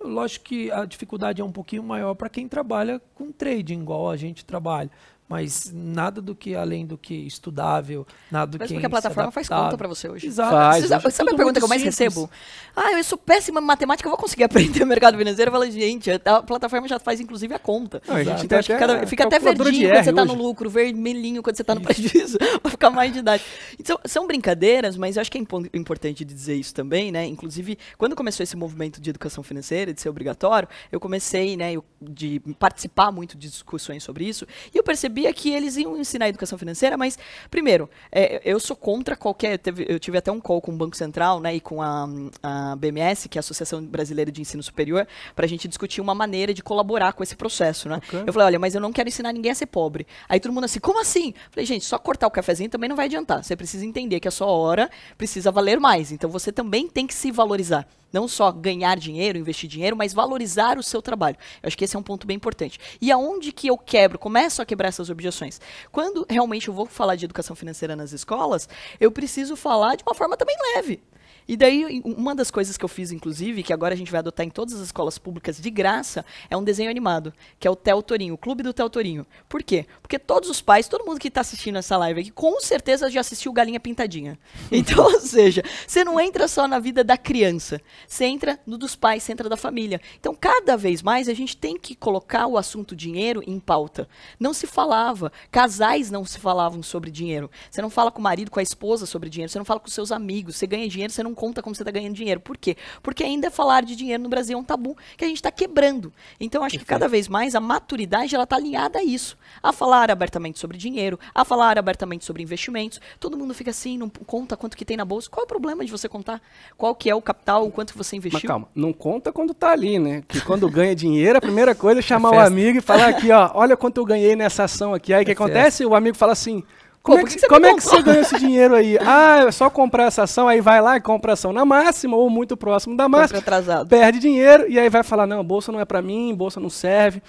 Lógico que a dificuldade é um pouquinho maior para quem trabalha com trading, igual a gente trabalha mas nada do que além do que estudável, nada do que. Mesmo porque a plataforma faz conta para você hoje. Exato. Faz, hoje sabe a pergunta que eu mais simples. recebo? Ah, eu sou péssima em matemática, eu vou conseguir aprender o mercado financeiro? Eu falo, gente, a plataforma já faz inclusive a conta. Não, a gente então, até cada, fica até verdinho quando você está no lucro, vermelhinho quando você está no prejuízo, vai ficar mais didático. Então, são brincadeiras, mas eu acho que é importante dizer isso também, né? Inclusive, quando começou esse movimento de educação financeira, de ser obrigatório, eu comecei, né, eu, de participar muito de discussões sobre isso, e eu percebi percebia que eles iam ensinar educação financeira, mas, primeiro, é, eu sou contra qualquer. Teve, eu tive até um call com o Banco Central né, e com a, a BMS, que é a Associação Brasileira de Ensino Superior, para a gente discutir uma maneira de colaborar com esse processo. Né? Okay. Eu falei, olha, mas eu não quero ensinar ninguém a ser pobre. Aí todo mundo assim, como assim? Eu falei, gente, só cortar o cafezinho também não vai adiantar. Você precisa entender que a sua hora precisa valer mais. Então você também tem que se valorizar não só ganhar dinheiro, investir dinheiro, mas valorizar o seu trabalho. Eu acho que esse é um ponto bem importante. E aonde que eu quebro, começo a quebrar essas essas objeções. Quando realmente eu vou falar de educação financeira nas escolas, eu preciso falar de uma forma também leve. E daí, uma das coisas que eu fiz, inclusive, que agora a gente vai adotar em todas as escolas públicas de graça, é um desenho animado, que é o Tel Torinho, o Clube do Tel Torinho. Por quê? Porque todos os pais, todo mundo que está assistindo essa live aqui, com certeza já assistiu Galinha Pintadinha. Então, ou seja, você não entra só na vida da criança, você entra no dos pais, você entra da família. Então, cada vez mais, a gente tem que colocar o assunto dinheiro em pauta. Não se falava, casais não se falavam sobre dinheiro. Você não fala com o marido, com a esposa sobre dinheiro, você não fala com seus amigos, você ganha dinheiro, você não conta como você está ganhando dinheiro. Por quê? Porque ainda falar de dinheiro no Brasil é um tabu que a gente está quebrando. Então, acho que cada vez mais a maturidade ela está alinhada a isso. A falar abertamente sobre dinheiro, a falar abertamente sobre investimentos. Todo mundo fica assim, não conta quanto que tem na bolsa. Qual é o problema de você contar? Qual que é o capital, o quanto que você investiu? Mas calma, não conta quando está ali, né? Que quando ganha dinheiro, a primeira coisa é chamar o amigo e falar aqui, ó, olha quanto eu ganhei nessa ação aqui. Aí o é que acontece? O amigo fala assim, como, é, que, como é que, você ganha esse dinheiro aí? Ah, é só comprar essa ação, aí vai lá e compra ação na máxima ou muito próximo da máxima. atrasado. Perde dinheiro e aí vai falar: não, bolsa não é para mim, bolsa não serve.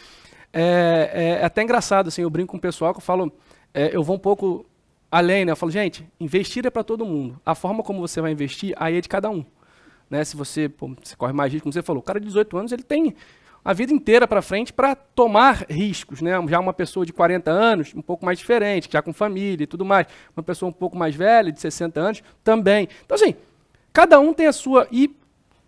É, é, é, até engraçado, assim, eu brinco com o pessoal que eu falo, é, eu vou um pouco além, né? Eu falo, gente, investir é para todo mundo. A forma como você vai investir, aí é de cada um. Né? Se você, pô, você corre mais risco, como você falou, o cara de 18 anos, ele tem a vida inteira para frente para tomar riscos, né? Já uma pessoa de 40 anos, um pouco mais diferente, já com família e tudo mais. Uma pessoa um pouco mais velha, de 60 anos, também. Então, assim, cada um tem a sua. E,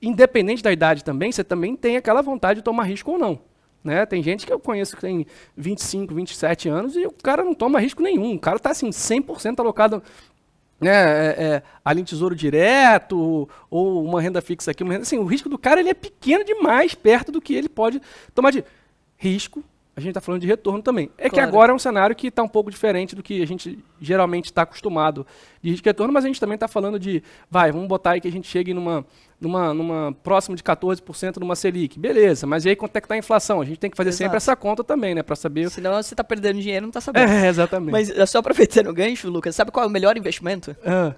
independente da idade também, você também tem aquela vontade de tomar risco ou não. Né? Tem gente que eu conheço que tem 25, 27 anos e o cara não toma risco nenhum. O cara está assim, 100% alocado né, é, é, ali em tesouro direto, ou uma renda fixa aqui, uma renda, assim, o risco do cara ele é pequeno demais perto do que ele pode tomar de risco. A gente está falando de retorno também. É claro. que agora é um cenário que está um pouco diferente do que a gente geralmente está acostumado de risco de retorno, mas a gente também está falando de, vai, vamos botar aí que a gente chegue numa numa, numa próximo de 14% numa Selic. Beleza, mas e aí quanto é que está a inflação? A gente tem que fazer Exato. sempre essa conta também, né? Para saber. Senão você está perdendo dinheiro e não está sabendo. É, exatamente. Mas é, só aproveitando o gancho, Lucas, sabe qual é o melhor investimento? Ah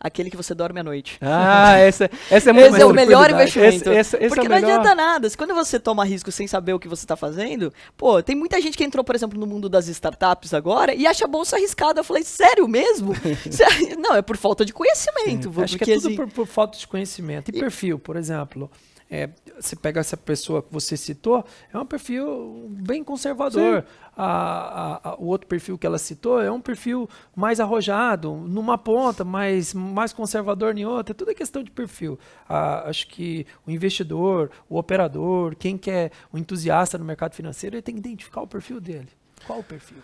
aquele que você dorme à noite. Ah, essa, é, essa é muito Esse é o melhor investimento. Esse, esse, esse é porque é não melhor... adianta nada. Se quando você toma risco sem saber o que você está fazendo, pô, tem muita gente que entrou, por exemplo, no mundo das startups agora e acha a bolsa arriscada. Eu falei, sério mesmo? não, é por falta de conhecimento. Sim, acho que é tudo assim... por, por, falta de conhecimento. E, e, perfil, por exemplo. É, você pega essa pessoa que você citou, é um perfil bem conservador. A, a, a, o outro perfil que ela citou é um perfil mais arrojado, numa ponta, mas mais conservador em outra. É tudo é questão de perfil. acho que o investidor, o operador, quem quer, é o entusiasta no mercado financeiro, ele tem que identificar o perfil dele. Qual o perfil?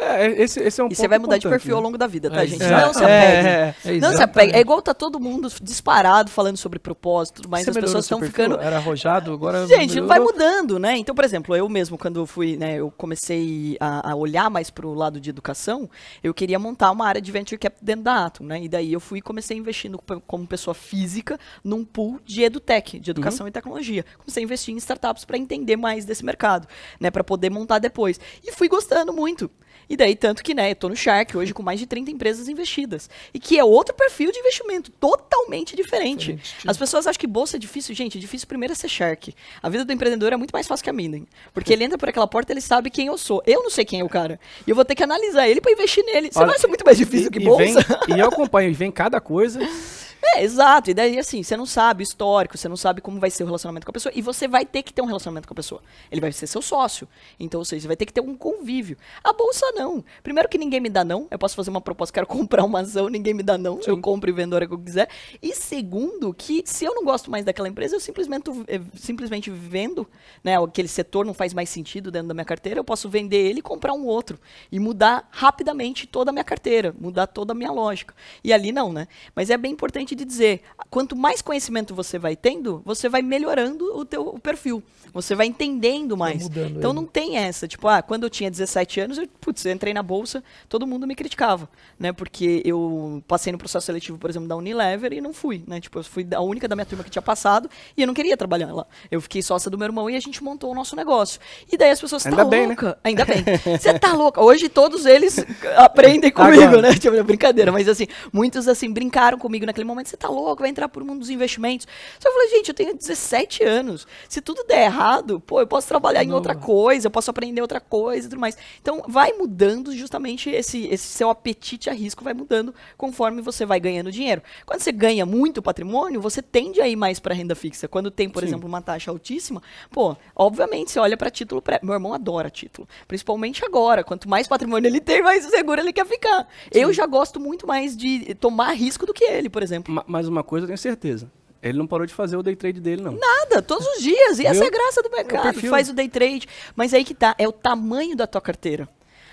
É, é, esse, esse é um e você vai mudar de perfil ao né? longo da vida, tá, é, gente? É, não se apegue. É, é, é não se apegue. É igual tá todo mundo disparado falando sobre propósito, mas Você as pessoas estão ficando. Era arrojado, agora. Gente, melhorou. vai mudando, né? Então, por exemplo, eu mesmo, quando fui, né, eu comecei a, a olhar mais para o lado de educação, eu queria montar uma área de venture capital dentro da Atom, né? E daí eu fui e comecei investindo como pessoa física num pool de edutech, de educação uhum. e tecnologia. Comecei a investir em startups para entender mais desse mercado, né? Para poder montar depois. E fui gostando muito. E daí, tanto que, né, eu tô no Shark hoje com mais de 30 empresas investidas. E que é outro perfil de investimento, totalmente diferente. diferente. As pessoas acham que bolsa é difícil. Gente, é difícil primeiro é ser Shark. A vida do empreendedor é muito mais fácil que a minha. Porque ele entra por aquela porta, ele sabe quem eu sou. Eu não sei quem é o cara. E eu vou ter que analisar ele para investir nele. Você Olha, não acha muito mais difícil e, que bolsa? E, vem, e eu acompanho, e vem cada coisa. É, exato. E daí, assim, você não sabe o histórico, você não sabe como vai ser o relacionamento com a pessoa. E você vai ter que ter um relacionamento com a pessoa. Ele vai ser seu sócio. Então, ou seja, você vai ter que ter um convívio. A bolsa, não. Primeiro que ninguém me dá não. Eu posso fazer uma proposta, quero comprar uma ação, ninguém me dá não. Sim. Eu compro e vendo a hora que eu quiser. E segundo, que se eu não gosto mais daquela empresa, eu simplesmente, eh, simplesmente vendo, né? Aquele setor não faz mais sentido dentro da minha carteira, eu posso vender ele e comprar um outro. E mudar rapidamente toda a minha carteira, mudar toda a minha lógica. E ali não, né? Mas é bem importante importante de dizer. Quanto mais conhecimento você vai tendo, você vai melhorando o teu o perfil. Você vai entendendo mais. Então ele. não tem essa, tipo, ah, quando eu tinha 17 anos, eu, putz, eu entrei na bolsa, todo mundo me criticava, né? Porque eu passei no processo seletivo, por exemplo, da Unilever e não fui, né? Tipo, eu fui a única da minha turma que tinha passado e eu não queria trabalhar lá. Eu fiquei sócia do meu irmão e a gente montou o nosso negócio. E daí as pessoas, Ainda tá bem, né? louca? Né? Ainda bem. Você tá louca? Hoje todos eles aprendem comigo, Agora. né? Tipo, brincadeira, mas assim, muitos assim brincaram comigo naquele momento você tá louco, vai entrar pro mundo dos investimentos. Só eu falei, gente, eu tenho 17 anos. Se tudo der errado, pô, eu posso trabalhar em outra coisa, eu posso aprender outra coisa e tudo mais. Então, vai mudando justamente esse, esse seu apetite a risco, vai mudando conforme você vai ganhando dinheiro. Quando você ganha muito patrimônio, você tende a ir mais para renda fixa. Quando tem, por Sim. exemplo, uma taxa altíssima, pô, obviamente você olha para título pré. Meu irmão adora título, principalmente agora. Quanto mais patrimônio ele tem, mais seguro ele quer ficar. Sim. Eu já gosto muito mais de tomar risco do que ele, por exemplo mas uma coisa eu tenho certeza. Ele não parou de fazer o day trade dele, não. Nada, todos os dias. E Meu, essa é a graça do é mercado. Faz o day trade. Mas aí que tá, é o tamanho da tua carteira.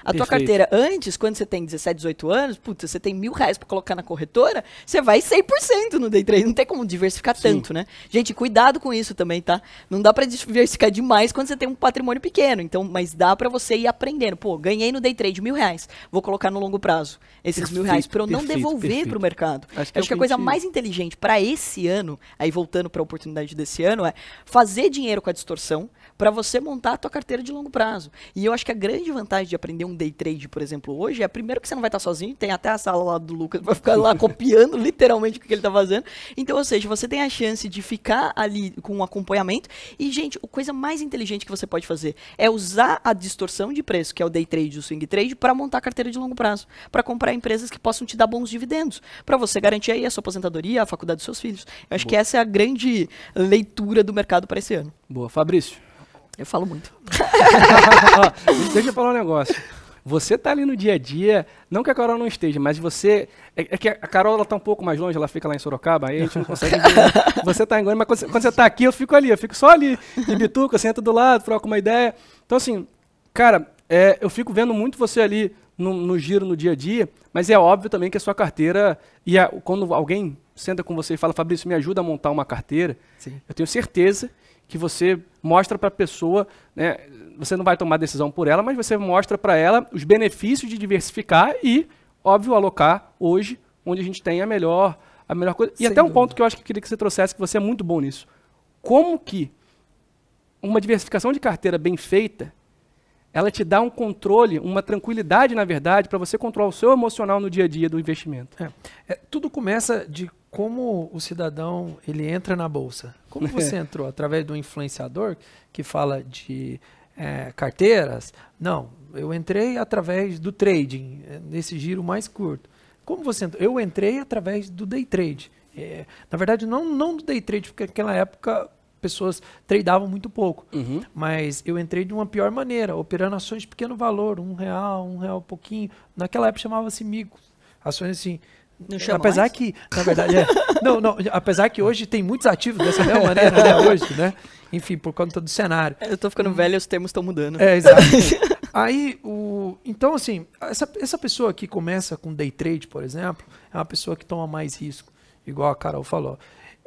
A Perfeito. tua carteira antes, quando você tem 17, 18 anos, puta, você tem mil reais para colocar na corretora, você vai 100% no day trade. Não tem como diversificar Sim. tanto, né? Gente, cuidado com isso também, tá? Não dá para diversificar demais quando você tem um patrimônio pequeno. Então, mas dá para você ir aprendendo. Pô, ganhei no day trade mil reais, vou colocar no longo prazo esses perfeito, mil reais para eu não perfeito, devolver para o mercado. Acho que, é Acho que a coisa mais inteligente para esse ano, aí voltando para a oportunidade desse ano, é fazer dinheiro com a distorção para você montar a tua carteira de longo prazo. E eu acho que a grande vantagem de aprender um day trade, por exemplo, hoje, é primeiro que você não vai estar tá sozinho, tem até a sala lá do Lucas vai ficar lá copiando literalmente o que ele está fazendo. Então, ou seja, você tem a chance de ficar ali com um acompanhamento. E, gente, a coisa mais inteligente que você pode fazer é usar a distorção de preço, que é o day trade o swing trade, para montar a carteira de longo prazo, para comprar empresas que possam te dar bons dividendos, para você garantir aí a sua aposentadoria, a faculdade dos seus filhos. Eu acho Boa. que essa é a grande leitura do mercado para esse ano. Boa, Fabrício. Eu falo muito. Ó, deixa eu falar um negócio. Você tá ali no dia a dia, não que a Carol não esteja, mas você. É, é que a Carol ela tá um pouco mais longe, ela fica lá em Sorocaba, aí a gente não consegue ver. Você tá em Goiânia, mas quando você, quando você tá aqui, eu fico ali, eu fico só ali, de bituca, sento do lado, troco uma ideia. Então, assim, cara, é, eu fico vendo muito você ali no, no, giro no dia a dia, mas é óbvio também que a sua carteira. E a, quando alguém senta com você e fala, Fabrício, me ajuda a montar uma carteira, Sim. eu tenho certeza que você mostra para a pessoa, né, você não vai tomar decisão por ela, mas você mostra para ela os benefícios de diversificar e, óbvio, alocar hoje onde a gente tem a melhor, a melhor coisa. E Sem até um ponto que eu acho que eu queria que você trouxesse, que você é muito bom nisso. Como que uma diversificação de carteira bem feita, ela te dá um controle, uma tranquilidade, na verdade, para você controlar o seu emocional no dia a dia do investimento. É. É, tudo começa de como o cidadão ele entra na bolsa? Como você entrou? Através do influenciador que fala de é, carteiras? Não, eu entrei através do trading, é, nesse giro mais curto. Como você entrou? Eu entrei através do day trade. É, na verdade, não, não do day trade, porque naquela época pessoas tradeavam muito pouco. Uhum. Mas eu entrei de uma pior maneira, operando ações de pequeno valor, um real, um real pouquinho. Naquela época chamava-se micos. Ações assim, não chama apesar mais? que, na verdade, é, não, não, apesar que hoje tem muitos ativos dessa mesma maneira, né, hoje, né? Enfim, por conta do cenário. Eu estou ficando hum. velho, os termos estão mudando. É, exato. Aí, o, então, assim, essa, essa pessoa que começa com day trade, por exemplo, é uma pessoa que toma mais risco, igual a Carol falou.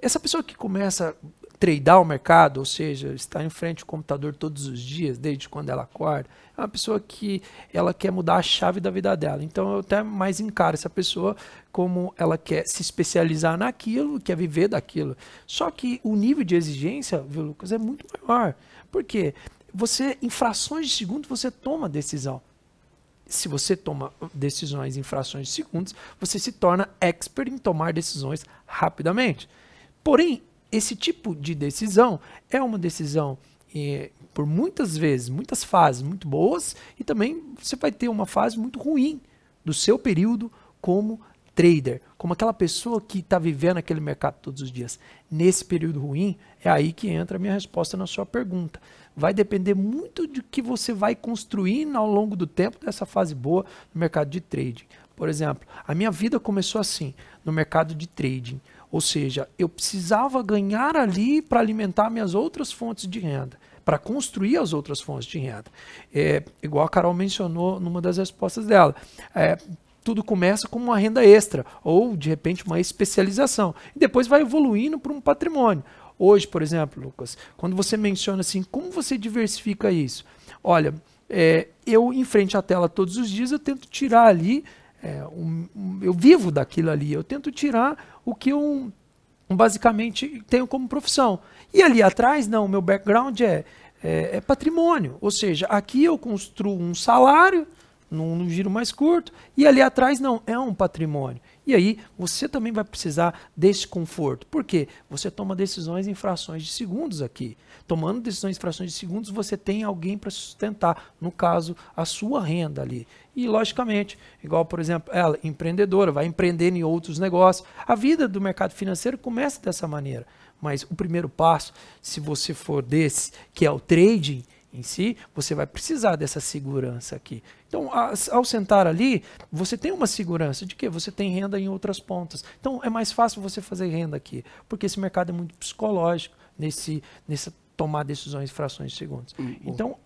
Essa pessoa que começa tradear o mercado, ou seja, está em frente ao computador todos os dias, desde quando ela acorda, é uma pessoa que ela quer mudar a chave da vida dela. Então eu até mais encaro essa pessoa como ela quer se especializar naquilo, quer viver daquilo. Só que o nível de exigência, viu, Lucas, é muito maior. Por quê? Você, em frações de segundo, você toma decisão se você toma decisões em frações de segundos, você se torna expert em tomar decisões rapidamente. Porém, esse tipo de decisão é uma decisão é, por muitas vezes, muitas fases muito boas e também você vai ter uma fase muito ruim do seu período como trader, como aquela pessoa que está vivendo aquele mercado todos os dias. Nesse período ruim, é aí que entra a minha resposta na sua pergunta. Vai depender muito de que você vai construir ao longo do tempo dessa fase boa no mercado de trading. Por exemplo, a minha vida começou assim, no mercado de trading. Ou seja, eu precisava ganhar ali para alimentar minhas outras fontes de renda, para construir as outras fontes de renda. É, igual a Carol mencionou numa das respostas dela. É, tudo começa com uma renda extra ou de repente uma especialização e depois vai evoluindo para um patrimônio. Hoje, por exemplo, Lucas, quando você menciona assim, como você diversifica isso? Olha, é, eu em frente à tela todos os dias eu tento tirar ali, é, um, um, eu vivo daquilo ali, eu tento tirar o que um basicamente tenho como profissão. E ali atrás, não, meu background é, é, é patrimônio. Ou seja, aqui eu construo um salário num, num, giro mais curto, e ali atrás, não, é um patrimônio. E aí você também vai precisar desse conforto. Por quê? Você toma decisões em frações de segundos aqui. Tomando decisões em frações de segundos, você tem alguém para sustentar, no caso, a sua renda ali. E, logicamente, igual, por exemplo, ela, empreendedora, vai empreender em outros negócios. A vida do mercado financeiro começa dessa maneira. Mas o primeiro passo, se você for desse, que é o trading, em si, você vai precisar dessa segurança aqui. Então, ao sentar ali, você tem uma segurança de que você tem renda em outras pontas. Então, é mais fácil você fazer renda aqui, porque esse mercado é muito psicológico nesse, nessa tomar decisões em frações de segundos. Uhum. Então,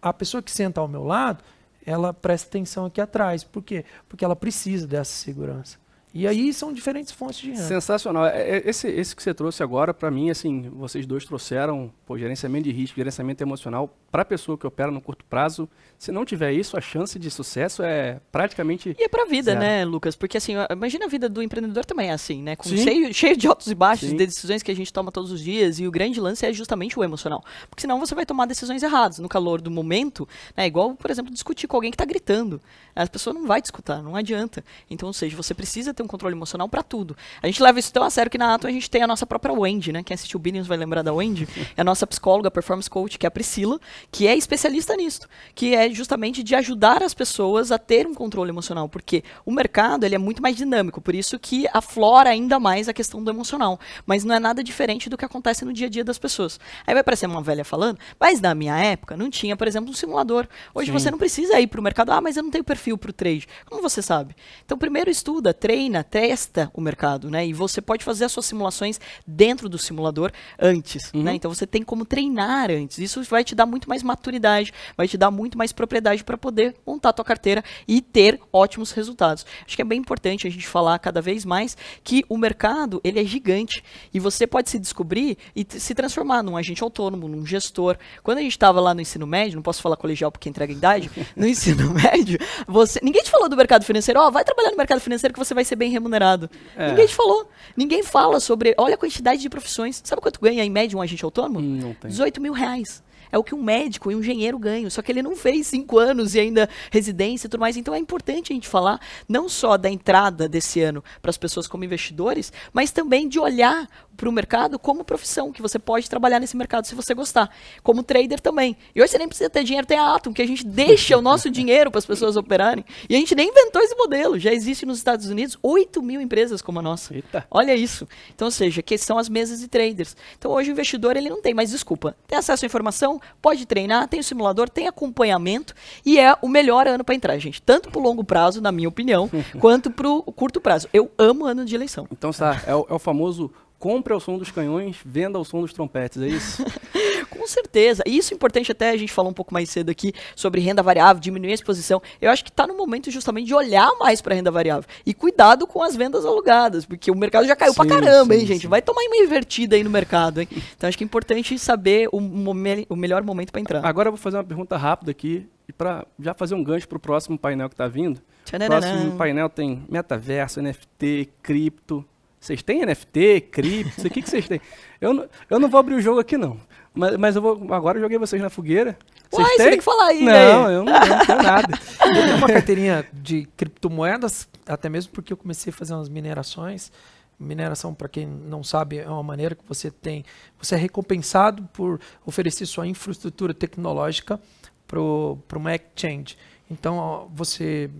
a pessoa que senta ao meu lado, ela presta atenção aqui atrás. Por quê? Porque ela precisa dessa segurança. E aí são diferentes fontes de renda. Sensacional. É, é, esse, esse que você trouxe agora, para mim, assim, vocês dois trouxeram pô, gerenciamento de risco, gerenciamento emocional para a pessoa que opera no curto prazo. Se não tiver isso, a chance de sucesso é praticamente. E é para a vida, zero. né, Lucas? Porque assim, imagina a vida do empreendedor também é assim, né? Com cheio, cheio de altos e baixos, Sim. de decisões que a gente toma todos os dias. E o grande lance é justamente o emocional. Porque senão você vai tomar decisões erradas no calor do momento. Né? Igual, por exemplo, discutir com alguém que está gritando. A pessoa não vai te escutar, não adianta. Então, ou seja, você precisa ter ter um controle emocional para tudo. A gente leva isso tão a sério que na Atom a gente tem a nossa própria Wendy, né? Quem assistiu Billions vai lembrar da Wendy. É a nossa psicóloga, performance coach, que é a Priscila, que é especialista nisso, que é justamente de ajudar as pessoas a ter um controle emocional, porque o mercado ele é muito mais dinâmico, por isso que aflora ainda mais a questão do emocional. Mas não é nada diferente do que acontece no dia a dia das pessoas. Aí vai parecer uma velha falando, mas na minha época não tinha, por exemplo, um simulador. Hoje Sim. você não precisa ir para o mercado, ah, mas eu não tenho perfil para o trade. Como você sabe? Então, primeiro estuda, treina, treina, testa o mercado, né? E você pode fazer as suas simulações dentro do simulador antes, né? uhum. né? Então você tem como treinar antes. Isso vai te dar muito mais maturidade, vai te dar muito mais propriedade para poder montar a tua carteira e ter ótimos resultados. Acho que é bem importante a gente falar cada vez mais que o mercado, ele é gigante e você pode se descobrir e se transformar num agente autônomo, num gestor. Quando a gente estava lá no ensino médio, não posso falar colegial porque entrega a idade, no ensino médio, você, ninguém te falou do mercado financeiro, ó, oh, vai trabalhar no mercado financeiro que você vai ser bem remunerado. É. Ninguém te falou. Ninguém fala sobre. Olha a quantidade de profissões. Sabe quanto ganha em média um agente autônomo? Hum, não tem. 18 mil reais é o que um médico e um engenheiro ganham. Só que ele não fez cinco anos e ainda residência e tudo mais. Então é importante a gente falar não só da entrada desse ano para as pessoas como investidores, mas também de olhar para o mercado como profissão, que você pode trabalhar nesse mercado se você gostar. Como trader também. E hoje você nem precisa ter dinheiro, tem a Atom, que a gente deixa o nosso dinheiro para as pessoas operarem. E a gente nem inventou esse modelo. Já existe nos Estados Unidos 8 mil empresas como a nossa. Eita. Olha isso. Então, ou seja, que são as mesas de traders. Então, hoje o investidor ele não tem mais desculpa. Tem acesso à informação, pode treinar, tem o simulador, tem acompanhamento e é o melhor ano para entrar, gente. Tanto para o longo prazo, na minha opinião, quanto para o curto prazo. Eu amo ano de eleição. Então, tá, é o, é o famoso compre ao som dos canhões, venda ao som dos trompetes, é isso? Com certeza. E isso é importante até a gente falar um pouco mais cedo aqui sobre renda variável, diminuir a exposição. Eu acho que está no momento justamente de olhar mais para renda variável. E cuidado com as vendas alugadas, porque o mercado já caiu para caramba, sim, hein, sim. gente? Vai tomar uma invertida aí no mercado, hein? Então acho que é importante saber o, o melhor momento para entrar. Agora eu vou fazer uma pergunta rápida aqui e para já fazer um gancho para o próximo painel que está vindo. O próximo painel tem metaverso, NFT, cripto, vocês têm NFT, cripto? O que, que vocês têm? Eu, eu não vou abrir o jogo aqui, não. Mas, mas eu vou. Agora eu joguei vocês na fogueira. Vocês Uai, têm? você tem que falar aí, Não, né? eu não, eu não tenho nada. Eu tenho uma carteirinha de criptomoedas, até mesmo porque eu comecei a fazer umas minerações. Mineração, para quem não sabe, é uma maneira que você tem. Você é recompensado por oferecer sua infraestrutura tecnológica para uma exchange. Então, você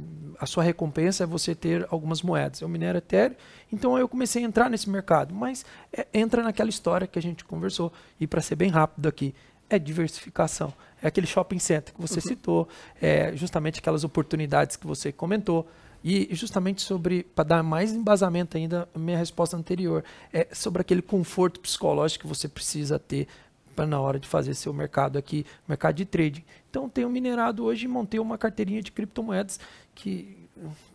a sua recompensa é você ter algumas moedas. Eu minero etéreo, então eu comecei a entrar nesse mercado. Mas é, entra naquela história que a gente conversou, e para ser bem rápido aqui, é diversificação. É aquele shopping center que você uhum. citou, é justamente aquelas oportunidades que você comentou. E justamente sobre, para dar mais embasamento ainda, minha resposta anterior, é sobre aquele conforto psicológico que você precisa ter para na hora de fazer seu mercado aqui, mercado de trading. Então tenho minerado hoje e montei uma carteirinha de criptomoedas que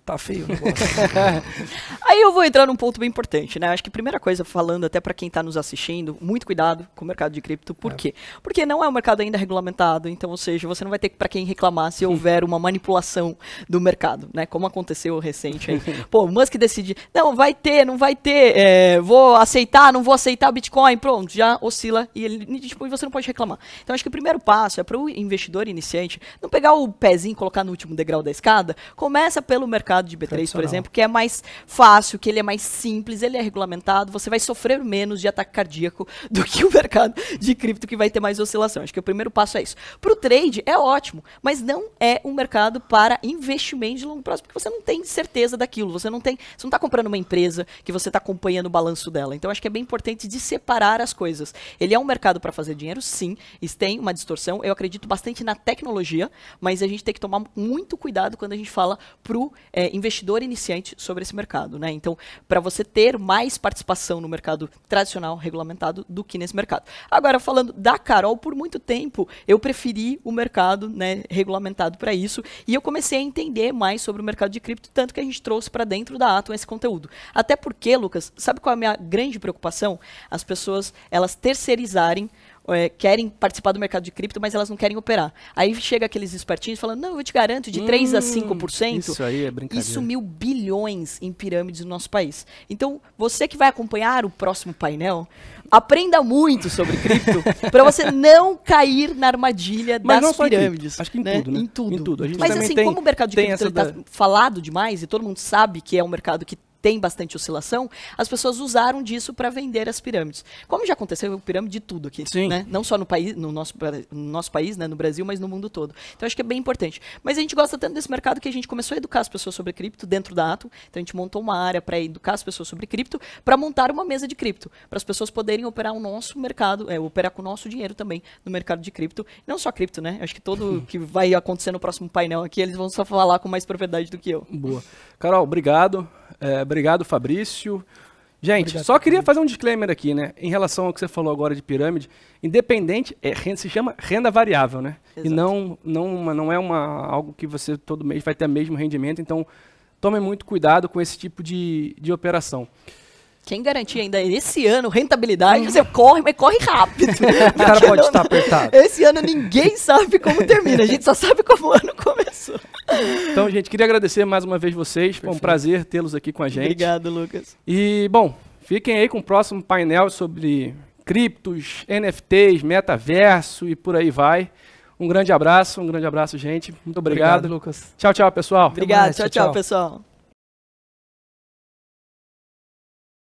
tá feio o negócio. Aí eu vou entrar num ponto bem importante, né? Acho que a primeira coisa, falando até para quem está nos assistindo, muito cuidado com o mercado de cripto. Por é. quê? Porque não é um mercado ainda regulamentado, então, ou seja, você não vai ter para quem reclamar se houver uma manipulação do mercado, né? Como aconteceu recente aí. Pô, o Musk decide, não, vai ter, não vai ter, é, vou aceitar, não vou aceitar Bitcoin, pronto, já oscila e ele, tipo, você não pode reclamar. Então, acho que o primeiro passo é para o investidor iniciante não pegar o pezinho e colocar no último degrau da escada, começa pelo mercado mercado de B3, por exemplo, que é mais fácil, que ele é mais simples, ele é regulamentado, você vai sofrer menos de ataque cardíaco do que o mercado de cripto que vai ter mais oscilação. Acho que o primeiro passo é isso. Para o trade é ótimo, mas não é um mercado para investimento de longo prazo, porque você não tem certeza daquilo, você não tem, você não está comprando uma empresa que você está acompanhando o balanço dela. Então acho que é bem importante de separar as coisas. Ele é um mercado para fazer dinheiro, sim, tem uma distorção. Eu acredito bastante na tecnologia, mas a gente tem que tomar muito cuidado quando a gente fala pro é, é, investidor iniciante sobre esse mercado. Né? Então, para você ter mais participação no mercado tradicional regulamentado do que nesse mercado. Agora, falando da Carol, por muito tempo eu preferi o mercado né, regulamentado para isso e eu comecei a entender mais sobre o mercado de cripto, tanto que a gente trouxe para dentro da Atom esse conteúdo. Até porque, Lucas, sabe qual é a minha grande preocupação? As pessoas elas terceirizarem é, querem participar do mercado de cripto, mas elas não querem operar. Aí chega aqueles espertinhos falando, não, eu te garanto, de hum, 3 a 5%. Isso aí é brincadeira. Isso mil bilhões em pirâmides no nosso país. Então, você que vai acompanhar o próximo painel, aprenda muito sobre cripto para você não cair na armadilha mas das pirâmides. acho que em né? tudo, né? Em tudo. Em tudo. mas assim, tem, como o mercado de cripto está da... falado demais e todo mundo sabe que é um mercado que tem bastante oscilação, as pessoas usaram disso para vender as pirâmides. Como já aconteceu com pirâmide de tudo aqui, Sim. né? Não só no país, no nosso, no nosso país, né, no Brasil, mas no mundo todo. Então acho que é bem importante. Mas a gente gosta tanto desse mercado que a gente começou a educar as pessoas sobre cripto dentro da Atom. Então a gente montou uma área para educar as pessoas sobre cripto, para montar uma mesa de cripto, para as pessoas poderem operar o nosso mercado, é, operar com o nosso dinheiro também no mercado de cripto. Não só cripto, né? Acho que todo que vai acontecer no próximo painel aqui, eles vão só falar com mais propriedade do que eu. Boa. Carol, obrigado. É, obrigado, Fabrício. Gente, Obrigado, só queria fazer um disclaimer aqui, né? Em relação ao que você falou agora de pirâmide, independente, é, renda, se chama renda variável, né? Exato. E não, não, não é uma, algo que você todo mês vai ter o mesmo rendimento, então tome muito cuidado com esse tipo de, de operação. Quem garantir ainda esse ano rentabilidade, você corre, mas corre rápido. o cara pode estar apertado. Esse ano ninguém sabe como termina, a gente só sabe como o ano começou. Então, gente, queria agradecer mais uma vez vocês. Foi um prazer tê-los aqui com a gente. Obrigado, Lucas. E, bom, fiquem aí com o próximo painel sobre criptos, NFTs, metaverso e por aí vai. Um grande abraço, um grande abraço, gente. Muito obrigado. obrigado Lucas. Tchau, tchau, pessoal. Obrigado, mais, tchau, tchau, tchau, pessoal.